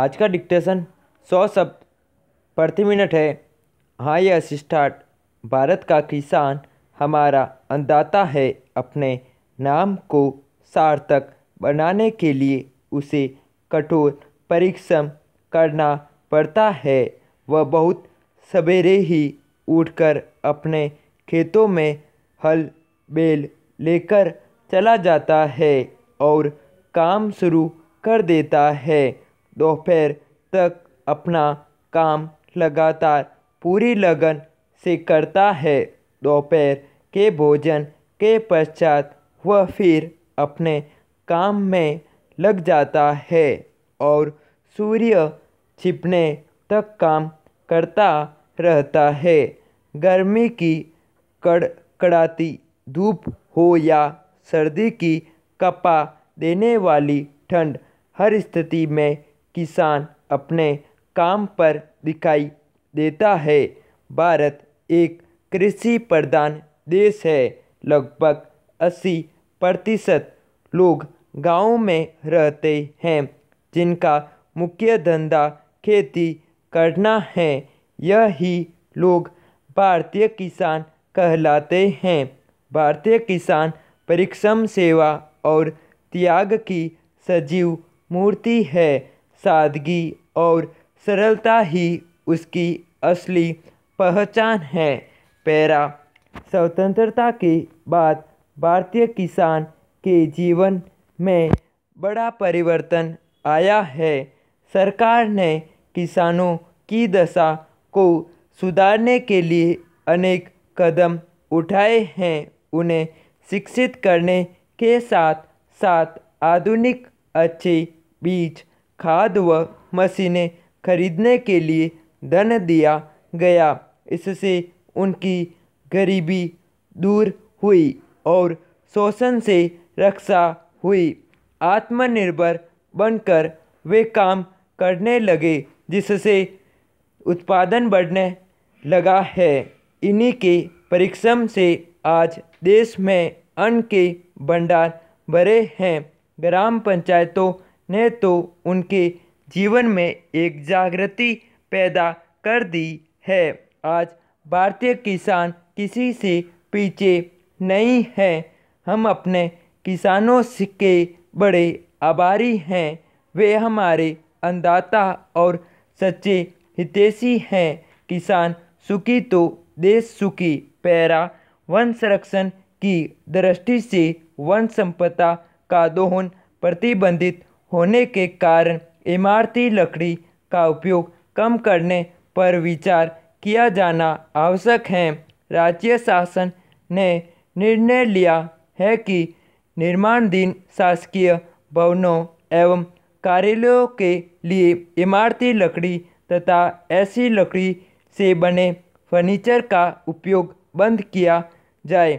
आज का डिक्टेशन सौ शब्द प्रति मिनट है हाँ यह स्टार्ट भारत का किसान हमारा अन्नदाता है अपने नाम को सार्थक बनाने के लिए उसे कठोर परिश्रम करना पड़ता है वह बहुत सवेरे ही उठकर अपने खेतों में हल बेल लेकर चला जाता है और काम शुरू कर देता है दोपहर तक अपना काम लगातार पूरी लगन से करता है दोपहर के भोजन के पश्चात वह फिर अपने काम में लग जाता है और सूर्य छिपने तक काम करता रहता है गर्मी की कड़कड़ाती धूप हो या सर्दी की कपा देने वाली ठंड हर स्थिति में किसान अपने काम पर दिखाई देता है भारत एक कृषि प्रधान देश है लगभग अस्सी प्रतिशत लोग गाँव में रहते हैं जिनका मुख्य धंधा खेती करना है यही लोग भारतीय किसान कहलाते हैं भारतीय किसान परिश्रम सेवा और त्याग की सजीव मूर्ति है सादगी और सरलता ही उसकी असली पहचान है पैरा स्वतंत्रता के बाद भारतीय किसान के जीवन में बड़ा परिवर्तन आया है सरकार ने किसानों की दशा को सुधारने के लिए अनेक कदम उठाए हैं उन्हें शिक्षित करने के साथ साथ आधुनिक अच्छे बीज खाद व मशीनें खरीदने के लिए धन दिया गया इससे उनकी गरीबी दूर हुई और शोषण से रक्षा हुई आत्मनिर्भर बनकर वे काम करने लगे जिससे उत्पादन बढ़ने लगा है इन्हीं के परिश्रम से आज देश में अन्न के भंडार भरे हैं ग्राम पंचायतों ने तो उनके जीवन में एक जागृति पैदा कर दी है आज भारतीय किसान किसी से पीछे नहीं है हम अपने किसानों के बड़े आभारी हैं वे हमारे अंदाता और सच्चे हितेशी हैं किसान सुखी तो देश सुखी पैरा वन संरक्षण की दृष्टि से वन संपदा का दोहन प्रतिबंधित होने के कारण इमारती लकड़ी का उपयोग कम करने पर विचार किया जाना आवश्यक है राज्य शासन ने निर्णय लिया है कि निर्माणधीन शासकीय भवनों एवं कार्यालयों के लिए इमारती लकड़ी तथा ऐसी लकड़ी से बने फर्नीचर का उपयोग बंद किया जाए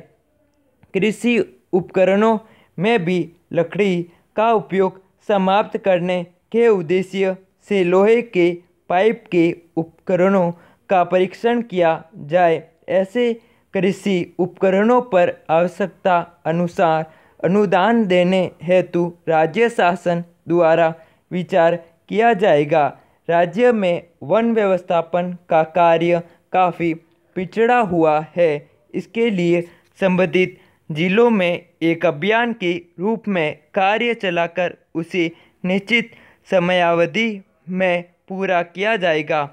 कृषि उपकरणों में भी लकड़ी का उपयोग समाप्त करने के उद्देश्य से लोहे के पाइप के उपकरणों का परीक्षण किया जाए ऐसे कृषि उपकरणों पर आवश्यकता अनुसार अनुदान देने हेतु राज्य शासन द्वारा विचार किया जाएगा राज्य में वन व्यवस्थापन का कार्य काफ़ी पिछड़ा हुआ है इसके लिए संबंधित जिलों में एक अभियान के रूप में कार्य चलाकर उसे निश्चित समयावधि में पूरा किया जाएगा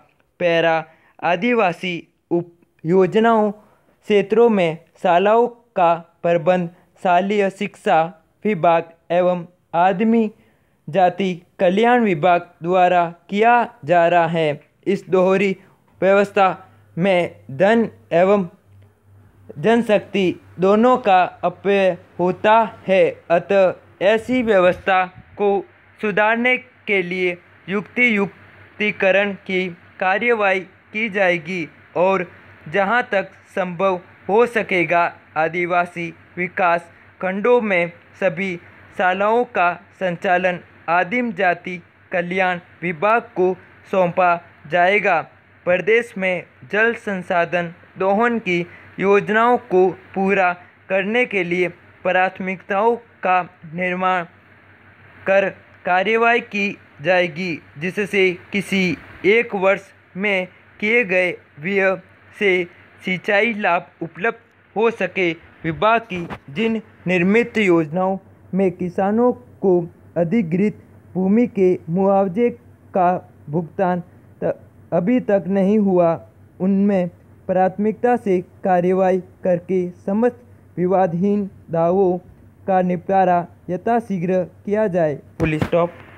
पैरा आदिवासी उप योजनाओं क्षेत्रों में शालाओं का प्रबंध शालीय शिक्षा विभाग एवं आदमी जाति कल्याण विभाग द्वारा किया जा रहा है इस दोहरी व्यवस्था में धन एवं जनशक्ति दोनों का अपव्यय होता है अतः ऐसी व्यवस्था को सुधारने के लिए युक्ति युक्तिकरण की कार्यवाही की जाएगी और जहां तक संभव हो सकेगा आदिवासी विकास खंडों में सभी शालाओं का संचालन आदिम जाति कल्याण विभाग को सौंपा जाएगा प्रदेश में जल संसाधन दोहन की योजनाओं को पूरा करने के लिए प्राथमिकताओं का निर्माण कर कार्रवाई की जाएगी जिससे किसी एक वर्ष में किए गए व्यय से सिंचाई लाभ उपलब्ध हो सके विभाग की जिन निर्मित योजनाओं में किसानों को अधिकृत भूमि के मुआवजे का भुगतान अभी तक नहीं हुआ उनमें प्राथमिकता से कार्रवाई करके समस्त विवादहीन दावों का निपटारा यथाशीघ्र किया जाए पुलिस स्टॉप